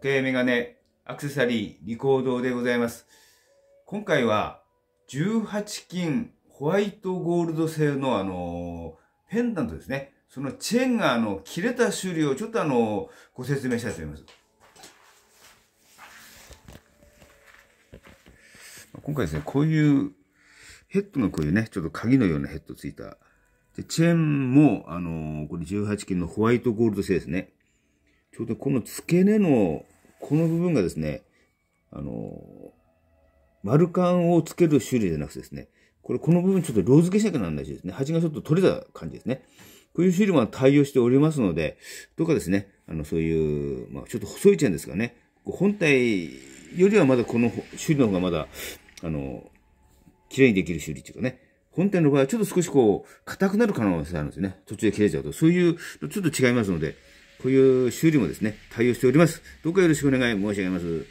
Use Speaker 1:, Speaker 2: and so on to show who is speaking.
Speaker 1: 時計メガネ、アクセサリー、リコードでございます。今回は、18金ホワイトゴールド製のあのペンダントですね。そのチェーンがあの、切れた種類をちょっとあのご説明したいと思います。今回ですね、こういうヘッドのこういうね、ちょっと鍵のようなヘッドついた。でチェーンも、あのー、これ18金のホワイトゴールド製ですね。ちょうどこの付け根の、この部分がですね、あの、丸ンをつける種類じゃなくてですね、これこの部分ちょっとロー付けしなきゃならないしですね、端がちょっと取れた感じですね。こういう種類も対応しておりますので、どうかですね、あの、そういう、まあ、ちょっと細いちゃうんですかね、本体よりはまだこの修理の方がまだ、あの、綺麗にできる修理っていうかね、本体の場合はちょっと少しこう、硬くなる可能性があるんですね。途中で切れちゃうと。そういう、ちょっと違いますので、こういう修理もですね、対応しております。どうかよろしくお願い申し上げます。